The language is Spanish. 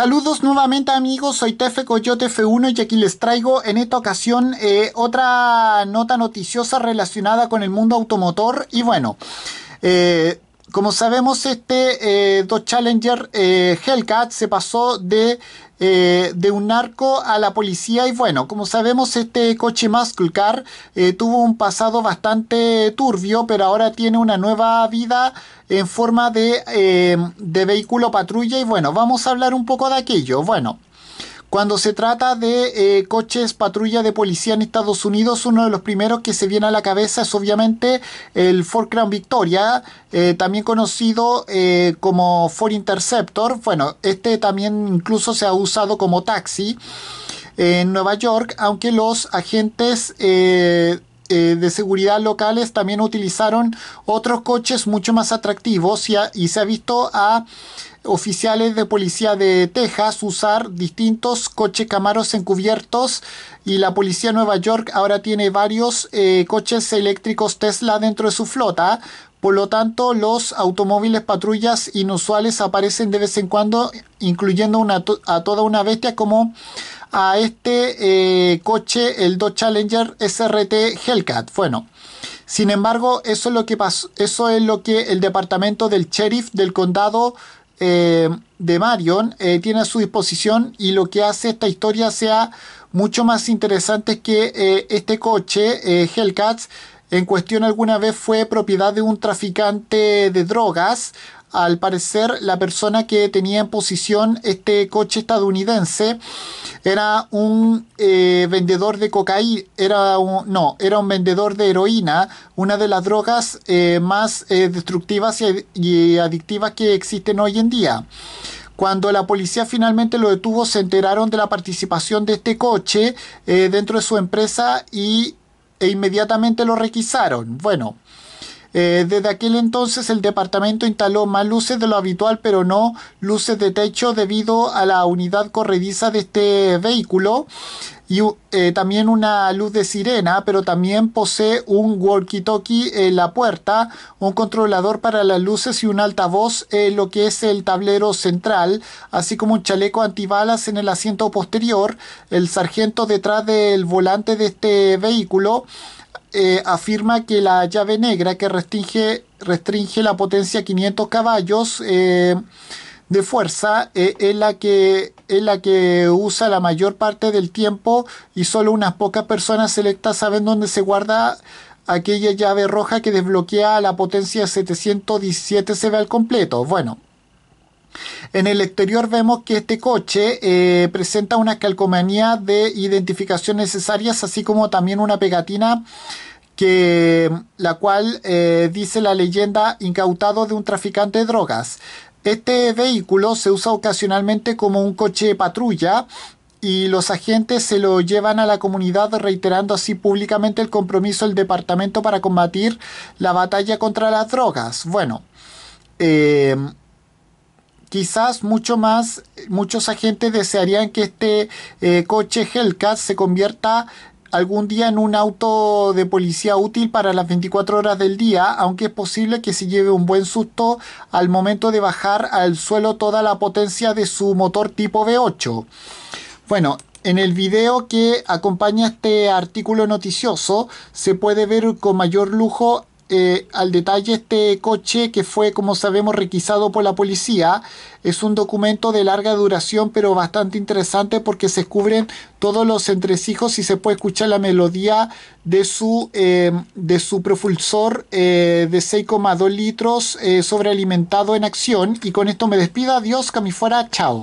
Saludos nuevamente amigos, soy Tefe Coyote F1 y aquí les traigo en esta ocasión eh, otra nota noticiosa relacionada con el mundo automotor y bueno, eh, como sabemos, este eh, Dodge Challenger eh, Hellcat se pasó de, eh, de, un narco a la policía y bueno, como sabemos, este coche Muscle Car eh, tuvo un pasado bastante turbio, pero ahora tiene una nueva vida en forma de, de vehículo patrulla y bueno, vamos a hablar un poco de aquello. Bueno. Cuando se trata de eh, coches patrulla de policía en Estados Unidos, uno de los primeros que se viene a la cabeza es obviamente el Ford Crown Victoria, eh, también conocido eh, como Ford Interceptor. Bueno, este también incluso se ha usado como taxi en Nueva York, aunque los agentes eh, de seguridad locales también utilizaron otros coches mucho más atractivos y, se ha visto a oficiales de policía de Texas usar distintos coches camaros encubiertos y la policía de Nueva York ahora tiene varios eh, coches eléctricos Tesla dentro de su flota. Por lo tanto, los automóviles patrullas inusuales aparecen de vez en cuando, incluyendo una, a toda una bestia como a este eh, coche, el Dodge Challenger SRT Hellcat. Bueno, sin embargo, eso es lo que pasó, eso es lo que el departamento del sheriff del condado eh, de Marion eh, tiene a su disposición y lo que hace esta historia sea mucho más interesante es que este coche, Hellcat en cuestión alguna vez fue propiedad de un traficante de drogas. Al parecer, la persona que tenía en posición este coche estadounidense era un eh, vendedor de cocaína, era un, no, era un vendedor de heroína, una de las drogas eh, más eh, destructivas y, adictivas que existen hoy en día. Cuando la policía finalmente lo detuvo, se enteraron de la participación de este coche dentro de su empresa y e inmediatamente lo requisaron. Bueno, eh, desde aquel entonces el departamento instaló más luces de lo habitual, pero no luces de techo debido a la unidad corrediza de este vehículo y eh, también una luz de sirena, pero también posee un walkie-talkie en la puerta, un controlador para las luces y un altavoz en lo que es el tablero central, así como un chaleco antibalas en el asiento posterior, el sargento detrás del volante de este vehículo eh, afirma que la llave negra que restringe, restringe la potencia 500 caballos eh, de fuerza eh, es, la que, es la que usa la mayor parte del tiempo y solo unas pocas personas selectas saben dónde se guarda aquella llave roja que desbloquea la potencia 717 se ve al completo. Bueno, en el exterior vemos que este coche eh, presenta una calcomanía de identificación necesarias, así como también una pegatina que la cual eh, dice la leyenda incautado de un traficante de drogas. Este vehículo se usa ocasionalmente como un coche de patrulla y los agentes se lo llevan a la comunidad reiterando así públicamente el compromiso del departamento para combatir la batalla contra las drogas. Bueno, eh, quizás mucho más, muchos agentes desearían que este eh, coche Hellcat se convierta algún día en un auto de policía útil para las 24 horas del día, aunque es posible que se lleve un buen susto al momento de bajar al suelo toda la potencia de su motor tipo V8. Bueno, en el video que acompaña este artículo noticioso se puede ver con mayor lujo eh, al detalle este coche que fue, como sabemos, requisado por la policía. Es un documento de larga duración, pero bastante interesante porque se cubren todos los entresijos y se puede escuchar la melodía de su, eh, de su propulsor eh, de 6,2 litros sobrealimentado en acción. Y con esto me despido. Adiós, Camifuera. Chao.